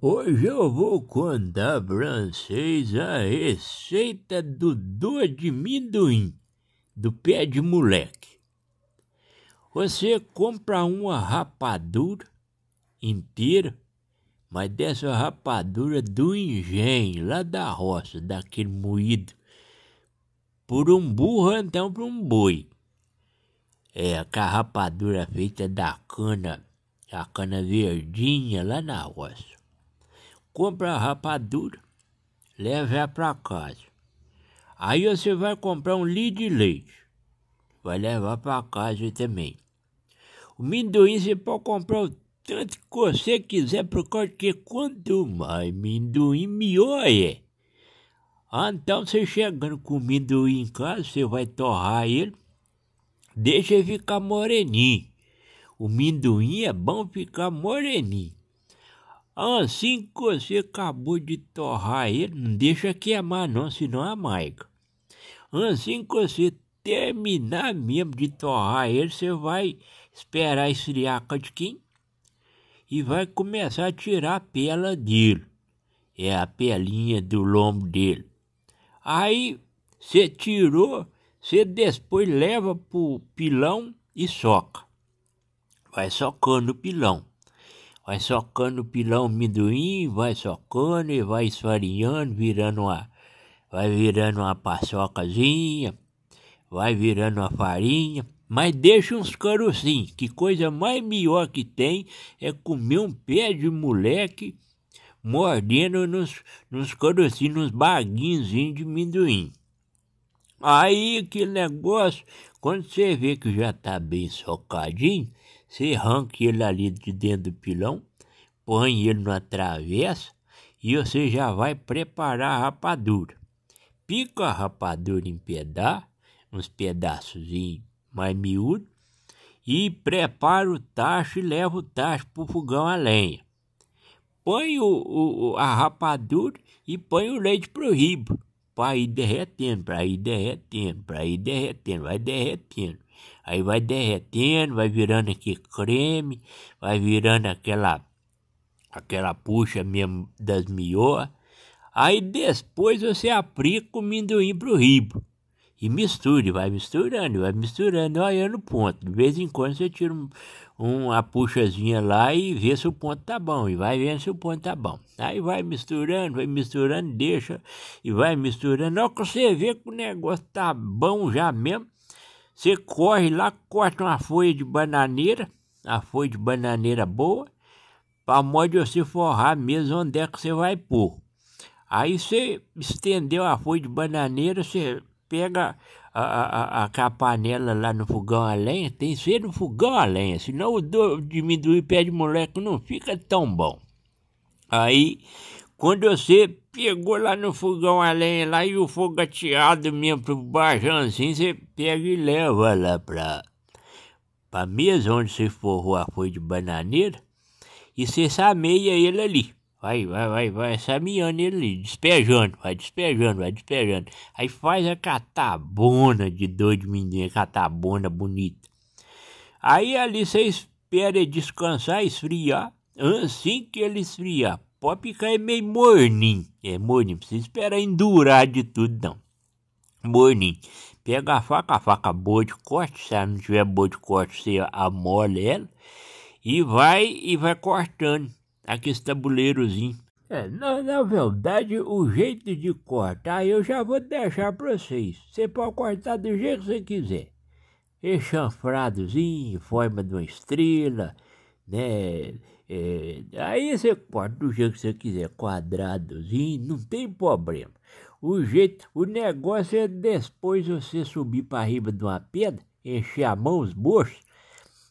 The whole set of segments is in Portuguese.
Hoje eu vou contar pra vocês a receita do dor de Minduim do pé de moleque. Você compra uma rapadura inteira, mas dessa rapadura do engenho, lá da roça, daquele moído, por um burro, então por um boi. É, com a rapadura feita da cana, a cana verdinha lá na roça compra a rapadura, leva para casa. Aí você vai comprar um litro de leite, vai levar para casa também. O amendoim você pode comprar o tanto que você quiser, porque quanto mais amendoim, melhor é. Ah, então, você chegando com o amendoim em casa, você vai torrar ele, deixa ele ficar moreninho. O amendoim é bom ficar moreninho. Assim que você acabou de torrar ele, não deixa queimar não, senão maica. Assim que você terminar mesmo de torrar ele, você vai esperar esfriar a quem e vai começar a tirar a pele dele. É a pelinha do lombo dele. Aí você tirou, você depois leva pro pilão e soca. Vai socando o pilão. Vai socando o pilão amendoim, vai socando e vai esfarinhando, virando uma, vai virando uma paçocazinha, vai virando uma farinha. Mas deixa uns carocinhos, que coisa mais melhor que tem é comer um pé de moleque mordendo nos, nos carocinhos, nos baguinhos de amendoim. Aí que negócio, quando você vê que já tá bem socadinho, você arranca ele ali de dentro do pilão, põe ele numa travessa e você já vai preparar a rapadura. Pica a rapadura em pedaços, uns pedaços mais miúdos, e prepara o tacho e leva o tacho para o fogão a lenha. Põe o, o, a rapadura e põe o leite pro ribo, para ir derretendo, para ir derretendo, para ir derretendo, vai derretendo. Aí vai derretendo, vai virando aqui creme, vai virando aquela aquela puxa mesmo das mioas. Aí depois você aplica o amendoim pro ribo. E misture, vai misturando, vai misturando, olhando o ponto. De vez em quando você tira um, uma puxazinha lá e vê se o ponto tá bom. E vai vendo se o ponto tá bom. Aí vai misturando, vai misturando, deixa e vai misturando. Olha que você vê que o negócio tá bom já mesmo, você corre lá, corta uma folha de bananeira, a folha de bananeira boa, para modo de você forrar mesmo onde é que você vai pôr. Aí você estendeu a folha de bananeira, você pega a, a, a, a capanela lá no fogão a lenha, tem que ser no fogão a lenha, senão o diminuir pé de moleque não fica tão bom. Aí quando você pegou lá no fogão a lenha lá e o fogo ateado mesmo pro bajanzinho, assim, você pega e leva lá pra, pra mesa onde você forrou a folha de bananeira e você sameia ele ali. Vai, vai, vai, vai sameando ele ali, despejando, vai despejando, vai despejando. Aí faz a catabona de doido menino, catabona bonita. Aí ali você espera descansar, esfriar. Assim que ele esfriar, Pode ficar é meio morninho. É morninho, não precisa esperar endurar de tudo, não. Morninho. Pega a faca, a faca boa de corte. Se ela não tiver boa de corte, você amole ela. E vai, e vai cortando aqui esse tabuleirozinho. É, na, na verdade, o jeito de cortar eu já vou deixar para vocês. Você pode cortar do jeito que você quiser. Echanfradozinho, forma de uma estrela, né? É, aí você pode do jeito que você quiser, quadradozinho, não tem problema. O jeito, o negócio é depois você subir para riba de uma pedra, encher a mão, os bolsos,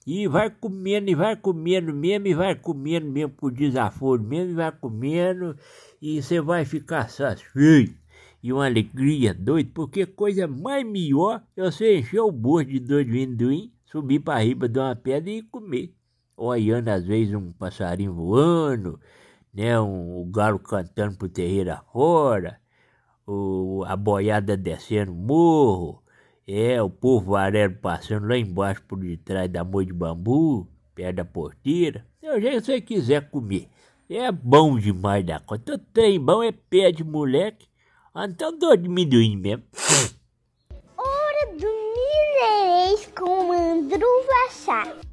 e vai comendo, e vai comendo mesmo, e vai comendo mesmo por desaforo mesmo, e vai comendo, e você vai ficar satisfeito e uma alegria doido, porque coisa mais melhor é você encher o bolso de dois de subir para riba de uma pedra e comer olhando às vezes um passarinho voando, né, um, o galo cantando pro terreiro afora, o, a boiada descendo o morro, é, o povo varelo passando lá embaixo por detrás da moita de bambu, perto da porteira, o jeito que você quiser comer. É bom demais da conta. O então, trem bom é pé de moleque. Ah, então de diminuindo mesmo. Hora do Mineirês com Andruva Vachá.